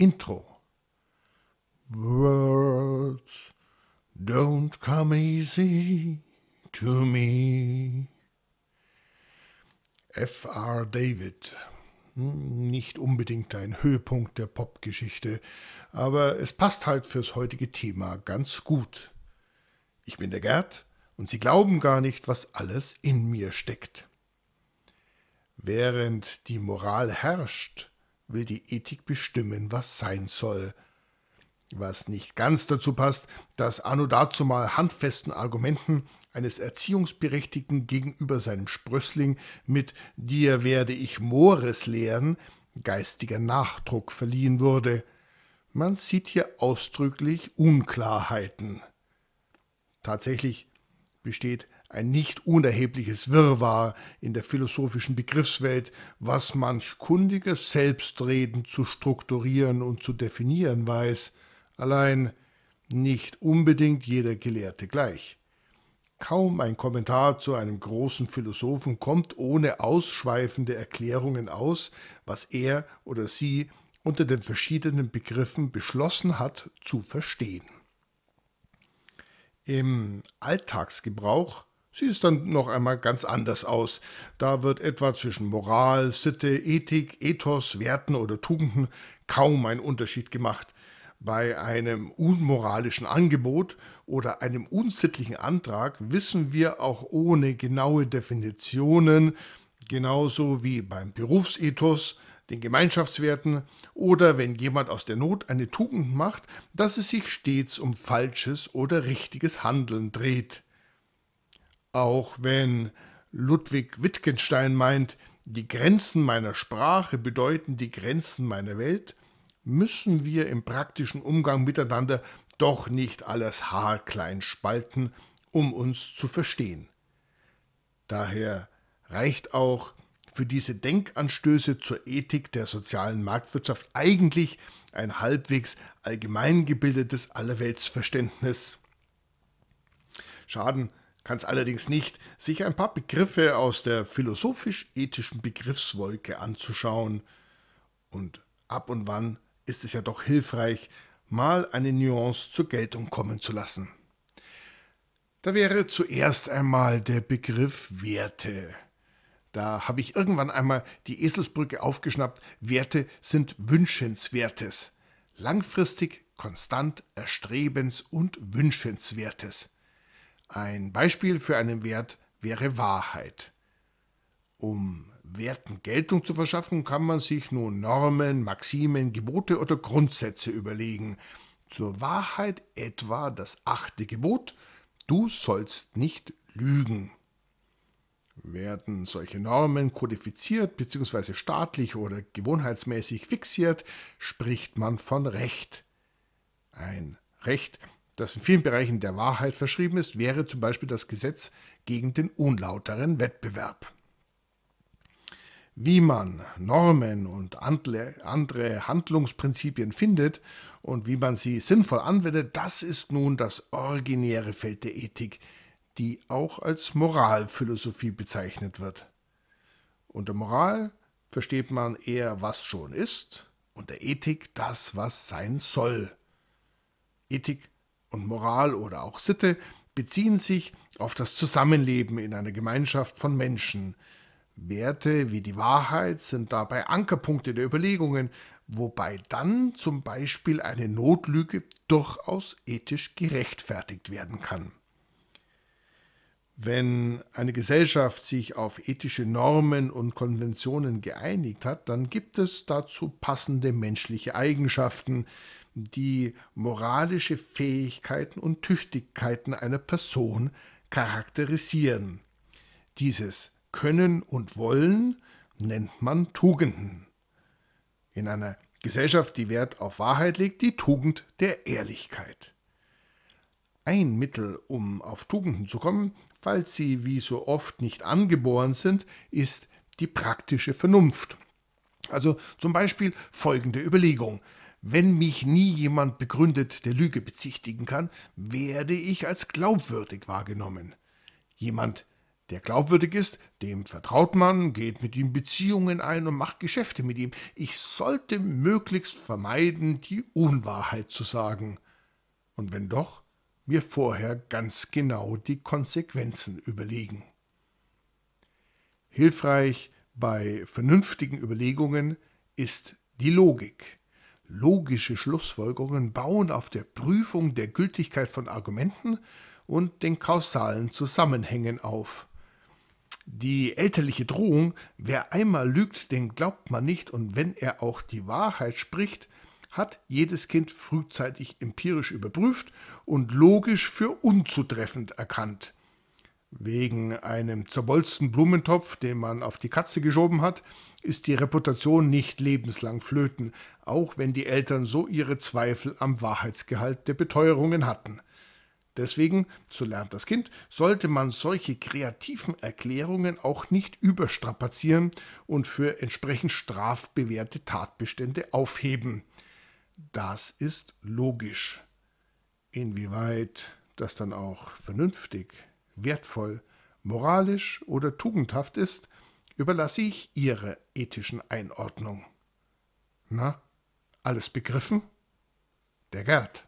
Intro. Words don't come easy to me. F.R. David. Hm, nicht unbedingt ein Höhepunkt der Popgeschichte, aber es passt halt fürs heutige Thema ganz gut. Ich bin der Gerd und Sie glauben gar nicht, was alles in mir steckt. Während die Moral herrscht, will die Ethik bestimmen, was sein soll. Was nicht ganz dazu passt, dass Anno dazumal handfesten Argumenten eines Erziehungsberechtigten gegenüber seinem Sprössling mit Dir werde ich Mores lehren geistiger Nachdruck verliehen wurde. Man sieht hier ausdrücklich Unklarheiten. Tatsächlich besteht ein nicht unerhebliches Wirrwarr in der philosophischen Begriffswelt, was manch Kundiger Selbstreden zu strukturieren und zu definieren weiß, allein nicht unbedingt jeder Gelehrte gleich. Kaum ein Kommentar zu einem großen Philosophen kommt ohne ausschweifende Erklärungen aus, was er oder sie unter den verschiedenen Begriffen beschlossen hat zu verstehen. Im Alltagsgebrauch sieht dann noch einmal ganz anders aus. Da wird etwa zwischen Moral, Sitte, Ethik, Ethos, Werten oder Tugenden kaum ein Unterschied gemacht. Bei einem unmoralischen Angebot oder einem unsittlichen Antrag wissen wir auch ohne genaue Definitionen, genauso wie beim Berufsethos, den Gemeinschaftswerten oder wenn jemand aus der Not eine Tugend macht, dass es sich stets um falsches oder richtiges Handeln dreht. Auch wenn Ludwig Wittgenstein meint, die Grenzen meiner Sprache bedeuten die Grenzen meiner Welt, müssen wir im praktischen Umgang miteinander doch nicht alles haarklein spalten, um uns zu verstehen. Daher reicht auch für diese Denkanstöße zur Ethik der sozialen Marktwirtschaft eigentlich ein halbwegs allgemein gebildetes Allerweltsverständnis. Schaden kann es allerdings nicht, sich ein paar Begriffe aus der philosophisch-ethischen Begriffswolke anzuschauen. Und ab und wann ist es ja doch hilfreich, mal eine Nuance zur Geltung kommen zu lassen. Da wäre zuerst einmal der Begriff Werte. Da habe ich irgendwann einmal die Eselsbrücke aufgeschnappt. Werte sind Wünschenswertes. Langfristig, konstant, erstrebens und Wünschenswertes. Ein Beispiel für einen Wert wäre Wahrheit. Um Werten Geltung zu verschaffen, kann man sich nun Normen, Maximen, Gebote oder Grundsätze überlegen. Zur Wahrheit etwa das achte Gebot, du sollst nicht lügen. Werden solche Normen kodifiziert bzw. staatlich oder gewohnheitsmäßig fixiert, spricht man von Recht. Ein Recht das in vielen Bereichen der Wahrheit verschrieben ist, wäre zum Beispiel das Gesetz gegen den unlauteren Wettbewerb. Wie man Normen und andere Handlungsprinzipien findet und wie man sie sinnvoll anwendet, das ist nun das originäre Feld der Ethik, die auch als Moralphilosophie bezeichnet wird. Unter Moral versteht man eher, was schon ist, unter Ethik das, was sein soll. Ethik und Moral oder auch Sitte beziehen sich auf das Zusammenleben in einer Gemeinschaft von Menschen. Werte wie die Wahrheit sind dabei Ankerpunkte der Überlegungen, wobei dann zum Beispiel eine Notlüge durchaus ethisch gerechtfertigt werden kann. Wenn eine Gesellschaft sich auf ethische Normen und Konventionen geeinigt hat, dann gibt es dazu passende menschliche Eigenschaften, die moralische Fähigkeiten und Tüchtigkeiten einer Person charakterisieren. Dieses Können und Wollen nennt man Tugenden. In einer Gesellschaft, die Wert auf Wahrheit legt, die Tugend der Ehrlichkeit. Ein Mittel, um auf Tugenden zu kommen, falls sie wie so oft nicht angeboren sind, ist die praktische Vernunft. Also zum Beispiel folgende Überlegung. Wenn mich nie jemand begründet der Lüge bezichtigen kann, werde ich als glaubwürdig wahrgenommen. Jemand, der glaubwürdig ist, dem vertraut man, geht mit ihm Beziehungen ein und macht Geschäfte mit ihm. Ich sollte möglichst vermeiden, die Unwahrheit zu sagen. Und wenn doch, mir vorher ganz genau die Konsequenzen überlegen. Hilfreich bei vernünftigen Überlegungen ist die Logik. Logische Schlussfolgerungen bauen auf der Prüfung der Gültigkeit von Argumenten und den kausalen Zusammenhängen auf. Die elterliche Drohung, wer einmal lügt, den glaubt man nicht und wenn er auch die Wahrheit spricht, hat jedes Kind frühzeitig empirisch überprüft und logisch für unzutreffend erkannt. Wegen einem zerbolzten Blumentopf, den man auf die Katze geschoben hat, ist die Reputation nicht lebenslang flöten, auch wenn die Eltern so ihre Zweifel am Wahrheitsgehalt der Beteuerungen hatten. Deswegen, so lernt das Kind, sollte man solche kreativen Erklärungen auch nicht überstrapazieren und für entsprechend strafbewährte Tatbestände aufheben. Das ist logisch. Inwieweit das dann auch vernünftig ist wertvoll, moralisch oder tugendhaft ist, überlasse ich Ihre ethischen Einordnung. Na, alles begriffen? Der Gerd.